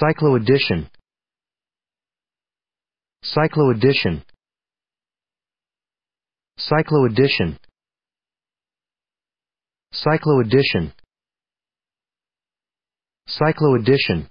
cycloaddition cycloaddition cycloaddition cycloaddition cycloaddition